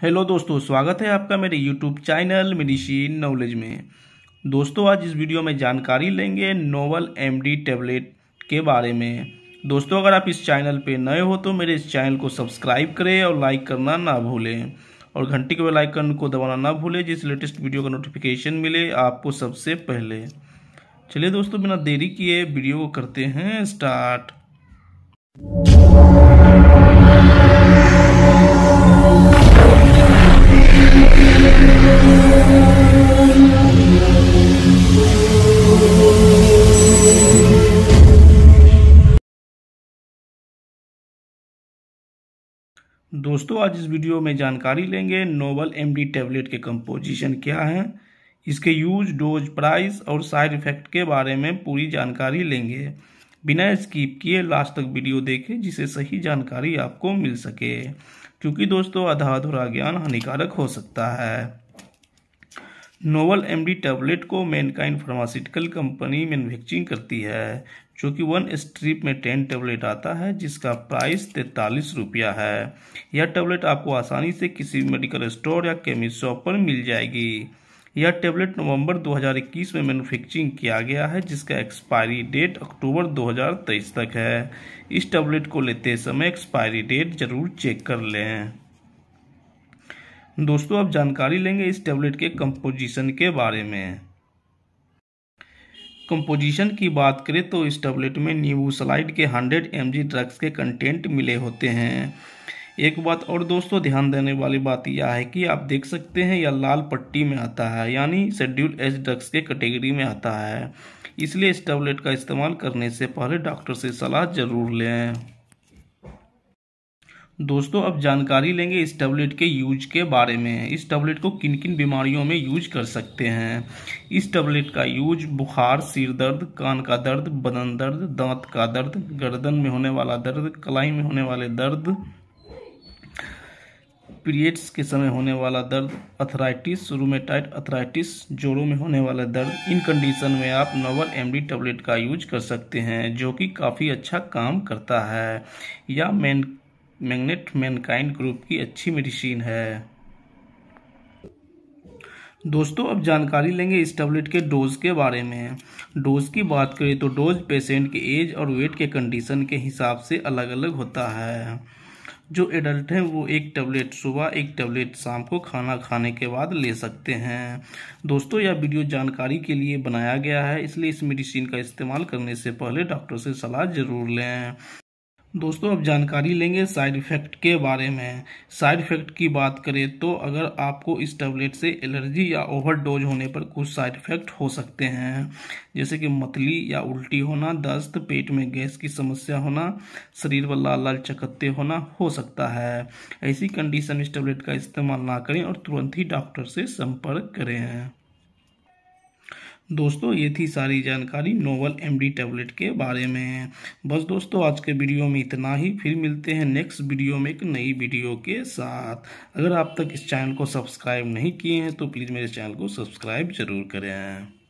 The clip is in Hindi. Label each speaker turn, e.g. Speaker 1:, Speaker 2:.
Speaker 1: हेलो दोस्तों स्वागत है आपका मेरे यूट्यूब चैनल मेडिसिन नॉलेज में दोस्तों आज इस वीडियो में जानकारी लेंगे नोवल एमडी टैबलेट के बारे में दोस्तों अगर आप इस चैनल पे नए हो तो मेरे इस चैनल को सब्सक्राइब करें और लाइक करना ना भूलें और घंटी के बेल आइकन को दबाना ना भूलें जिस लेटेस्ट वीडियो का नोटिफिकेशन मिले आपको सबसे पहले चलिए दोस्तों बिना देरी किए वीडियो को करते हैं स्टार्ट दोस्तों आज इस वीडियो में जानकारी लेंगे नोवल एमडी टेबलेट के कंपोजिशन क्या है इसके यूज डोज प्राइस और साइड इफेक्ट के बारे में पूरी जानकारी लेंगे बिना स्किप किए लास्ट तक वीडियो देखें जिसे सही जानकारी आपको मिल सके क्योंकि दोस्तों आधा अधूरा ज्ञान हानिकारक हो सकता है नोवल एमडी टैबलेट को मैनकाइन फार्मास्यूटिकल कंपनी मैन्युफैक्चरिंग करती है जो कि वन स्ट्रिप में टेन टैबलेट आता है जिसका प्राइस तैंतालीस रुपया है यह टैबलेट आपको आसानी से किसी भी मेडिकल स्टोर या केमिस्ट शॉप पर मिल जाएगी यह टैबलेट नवंबर 2021 में मैन्युफैक्चरिंग किया गया है जिसका एक्सपायरी डेट अक्टूबर 2023 तक है इस टैबलेट को लेते समय एक्सपायरी डेट जरूर चेक कर लें दोस्तों अब जानकारी लेंगे इस टैबलेट के कंपोजिशन के बारे में कंपोजिशन की बात करें तो इस टैबलेट में स्लाइड के 100 एम ड्रग्स के कंटेंट मिले होते हैं एक बात और दोस्तों ध्यान देने वाली बात यह है कि आप देख सकते हैं यह लाल पट्टी में आता है यानी शेड्यूल एस ड्रग्स के कैटेगरी में आता है इसलिए इस टैबलेट का इस्तेमाल करने से पहले डॉक्टर से सलाह ज़रूर लें दोस्तों अब जानकारी लेंगे इस टैबलेट के यूज के बारे में इस टैबलेट को किन किन बीमारियों में यूज कर सकते हैं इस टैबलेट का यूज बुखार सिर दर्द कान का दर्द बदन दर्द दांत का दर्द गर्दन में होने वाला दर्द कलाई में होने वाले दर्द पीरियड्स के समय होने वाला दर्द अथराइटिस रूमेटाइड अथराइटिस जोड़ों में होने वाला दर्द इन कंडीशन में आप नोवल एमडी टैबलेट का यूज कर सकते हैं जो कि काफ़ी अच्छा काम करता है या मैन मैग्नेट मैनकाइंड ग्रुप की अच्छी मेडिसिन है दोस्तों अब जानकारी लेंगे इस टैबलेट के डोज के बारे में डोज की बात करें तो डोज पेशेंट के एज और वेट के कंडीशन के हिसाब से अलग अलग होता है जो एडल्ट हैं वो एक टैबलेट सुबह एक टैबलेट शाम को खाना खाने के बाद ले सकते हैं दोस्तों यह वीडियो जानकारी के लिए बनाया गया है इसलिए इस मेडिसिन का इस्तेमाल करने से पहले डॉक्टर से सलाह ज़रूर लें दोस्तों अब जानकारी लेंगे साइड इफ़ेक्ट के बारे में साइड इफ़ेक्ट की बात करें तो अगर आपको इस टैबलेट से एलर्जी या ओवरडोज होने पर कुछ साइड इफ़ेक्ट हो सकते हैं जैसे कि मतली या उल्टी होना दस्त पेट में गैस की समस्या होना शरीर पर लाल लाल चकत्ते होना हो सकता है ऐसी कंडीशन इस टैबलेट का इस्तेमाल ना करें और तुरंत ही डॉक्टर से संपर्क करें दोस्तों ये थी सारी जानकारी नोवल एमडी टैबलेट के बारे में बस दोस्तों आज के वीडियो में इतना ही फिर मिलते हैं नेक्स्ट वीडियो में एक नई वीडियो के साथ अगर आप तक इस चैनल को सब्सक्राइब नहीं किए हैं तो प्लीज़ मेरे चैनल को सब्सक्राइब जरूर करें